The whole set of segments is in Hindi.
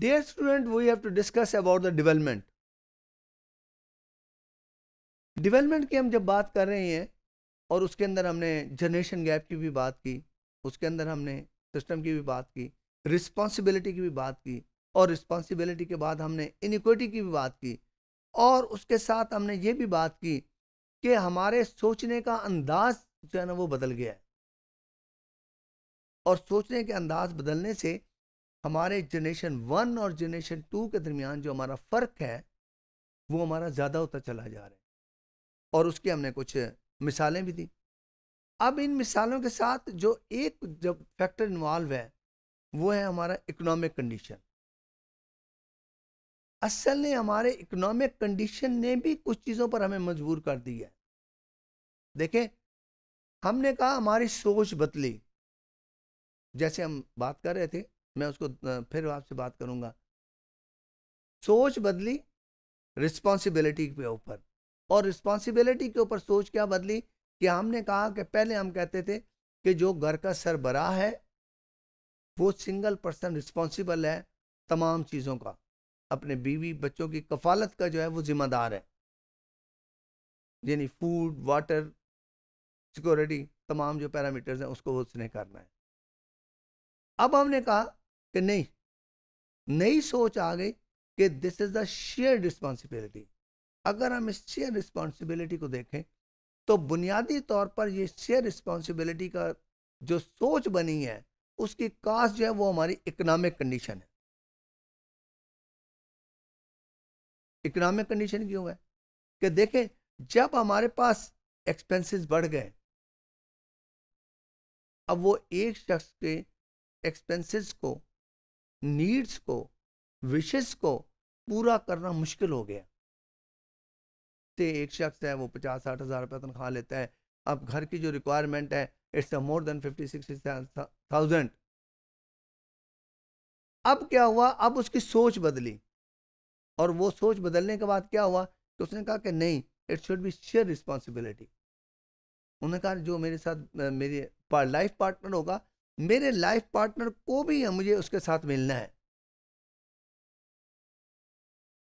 dear student, we have to discuss about the development. Development की हम जब बात कर रहे हैं और उसके अंदर हमने जनरेशन गैप की भी बात की उसके अंदर हमने सिस्टम की भी बात की रिस्पॉन्सिबिलिटी की भी बात की और रिस्पॉन्सिबिलिटी के बाद हमने इनिक्विटी की भी बात की और उसके साथ हमने ये भी बात की कि हमारे सोचने का अंदाज जो है ना वो बदल गया है और सोचने के अंदाज बदलने से हमारे जनरेशन वन और जनरेशन टू के दरमियान जो हमारा फ़र्क है वो हमारा ज़्यादा होता चला जा रहा है और उसकी हमने कुछ मिसालें भी दी अब इन मिसालों के साथ जो एक जब फैक्टर इन्वॉल्व है वो है हमारा इकोनॉमिक कंडीशन असल ने हमारे इकोनॉमिक कंडीशन ने भी कुछ चीज़ों पर हमें मजबूर कर दिया है देखें हमने कहा हमारी सोच बदली जैसे हम बात कर रहे थे मैं उसको फिर आपसे बात करूंगा सोच बदली रिस्पॉन्सिबिलिटी के ऊपर और रिस्पॉन्सिबिलिटी के ऊपर सोच क्या बदली कि हमने कहा कि पहले हम कहते थे कि जो घर का सरबरा है वो सिंगल पर्सन रिस्पॉन्सिबल है तमाम चीज़ों का अपने बीवी बच्चों की कफालत का जो है वो जिम्मेदार है यानी फूड वाटर सिक्योरिटी तमाम जो पैरामीटर्स हैं उसको उसने करना है अब हमने कहा कि नहीं नई सोच आ गई कि this is the share responsibility अगर हम इस शेयर रिस्पॉन्सिबिलिटी को देखें तो बुनियादी तौर पर ये शेयर रिस्पॉन्सिबिलिटी का जो सोच बनी है उसकी कास्ट जो है वो हमारी इकोनॉमिक कंडीशन है इकोनॉमिक कंडीशन क्यों है कि देखें जब हमारे पास एक्सपेंसेस बढ़ गए अब वो एक शख्स के एक्सपेंसेस को नीड्स को विशेष को पूरा करना मुश्किल हो गया से एक शख्स है वो पचास साठ हज़ार रुपये तनख्वाह लेता है अब घर की जो रिक्वायरमेंट है it's more than fifty sixty thousand अब क्या हुआ अब उसकी सोच बदली और वो सोच बदलने के बाद क्या हुआ तो उसने कहा कि नहीं it should be share responsibility उन्होंने कहा जो मेरे साथ मेरी लाइफ पार्टनर होगा मेरे लाइफ पार्टनर को भी मुझे उसके साथ मिलना है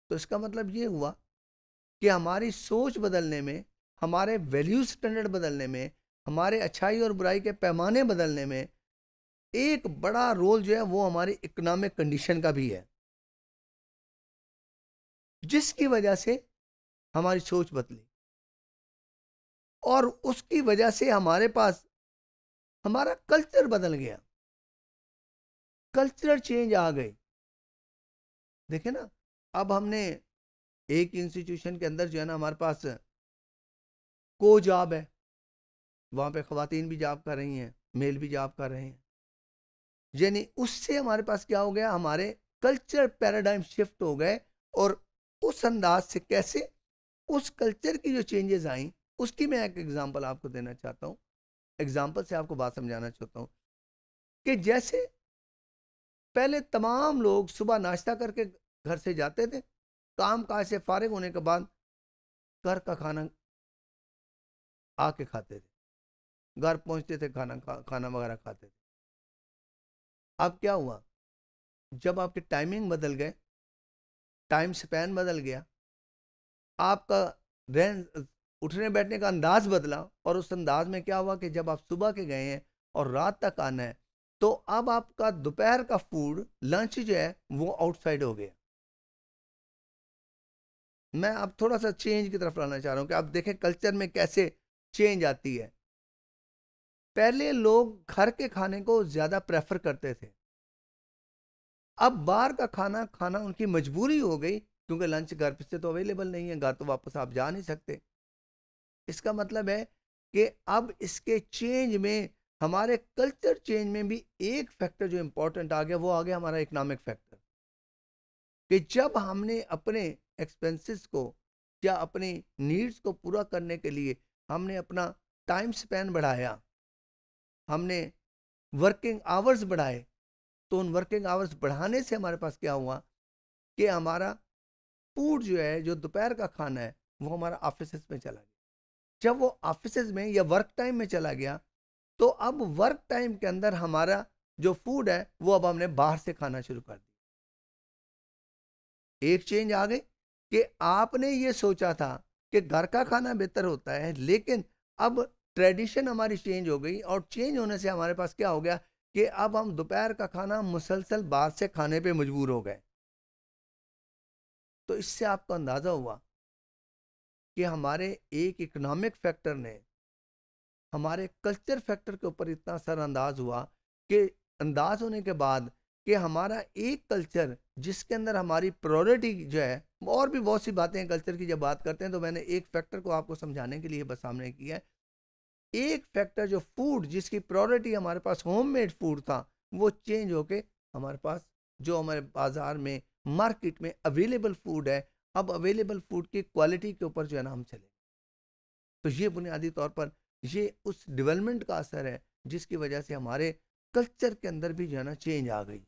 तो इसका मतलब ये हुआ कि हमारी सोच बदलने में हमारे वैल्यू स्टैंडर्ड बदलने में हमारे अच्छाई और बुराई के पैमाने बदलने में एक बड़ा रोल जो है वो हमारी इकोनॉमिक कंडीशन का भी है जिसकी वजह से हमारी सोच बदली और उसकी वजह से हमारे पास हमारा कल्चर बदल गया कल्चरल चेंज आ गए देखे ना अब हमने एक इंस्टीट्यूशन के अंदर जो है ना हमारे पास को जॉब है वहाँ पे खातन भी जॉब कर रही हैं मेल भी जॉब कर रहे हैं यानी उससे हमारे पास क्या हो गया हमारे कल्चर पैराडाइम शिफ्ट हो गए और उस अंदाज से कैसे उस कल्चर की जो चेंजेस आई उसकी मैं एक एग्जांपल आपको देना चाहता हूँ एग्जाम्पल से आपको बात समझाना चाहता हूँ कि जैसे पहले तमाम लोग सुबह नाश्ता करके घर से जाते थे काम काज से फारिग होने के बाद घर का खाना आके खाते थे घर पहुंचते थे खाना खा, खाना वगैरह खाते थे अब क्या हुआ जब आपके टाइमिंग बदल गए टाइम स्पैन बदल गया आपका रहन उठने बैठने का अंदाज बदला और उस अंदाज में क्या हुआ कि जब आप सुबह के गए हैं और रात तक आना है तो अब आपका दोपहर का फूड लंच जो है वो आउटसाइड हो गया मैं आप थोड़ा सा चेंज की तरफ लाना चाह रहा हूँ कि आप देखें कल्चर में कैसे चेंज आती है पहले लोग घर के खाने को ज़्यादा प्रेफर करते थे अब बाहर का खाना खाना उनकी मजबूरी हो गई क्योंकि लंच घर पर से तो अवेलेबल नहीं है घर तो वापस आप जा नहीं सकते इसका मतलब है कि अब इसके चेंज में हमारे कल्चर चेंज में भी एक फैक्टर जो इम्पोर्टेंट आ गया वो आ गया हमारा इकनॉमिक फैक्टर कि जब हमने अपने एक्सपेंसेस को या अपने नीड्स को पूरा करने के लिए हमने अपना टाइम स्पैन बढ़ाया हमने वर्किंग आवर्स बढ़ाए तो उन वर्किंग आवर्स बढ़ाने से हमारे पास क्या हुआ कि हमारा फूड जो है जो दोपहर का खाना है वो हमारा ऑफिस में चला गया जब वो ऑफिस में या वर्क टाइम में चला गया तो अब वर्क टाइम के अंदर हमारा जो फूड है वो अब हमने बाहर से खाना शुरू कर दिया एक चेंज आ गई कि आपने ये सोचा था कि घर का खाना बेहतर होता है लेकिन अब ट्रेडिशन हमारी चेंज हो गई और चेंज होने से हमारे पास क्या हो गया कि अब हम दोपहर का खाना मुसलसल बाहर से खाने पे मजबूर हो गए तो इससे आपको अंदाज़ा हुआ कि हमारे एक इकोनॉमिक फैक्टर ने हमारे कल्चर फैक्टर के ऊपर इतना असर अंदाज हुआ कि अंदाज होने के बाद कि हमारा एक कल्चर जिसके अंदर हमारी प्रायोरिटी जो है और भी बहुत सी बातें हैं कल्चर की जब बात करते हैं तो मैंने एक फैक्टर को आपको समझाने के लिए बस सामने किया है एक फैक्टर जो फूड जिसकी प्रायोरिटी हमारे पास होममेड फूड था वो चेंज होके हमारे पास जो हमारे बाज़ार में मार्केट में अवेलेबल फूड है अब अवेलेबल फूड की क्वालिटी के ऊपर जो है ना हम चले तो ये बुनियादी तौर पर ये उस डेवलपमेंट का असर है जिसकी वजह से हमारे कल्चर के अंदर भी जो है ना चेंज आ गई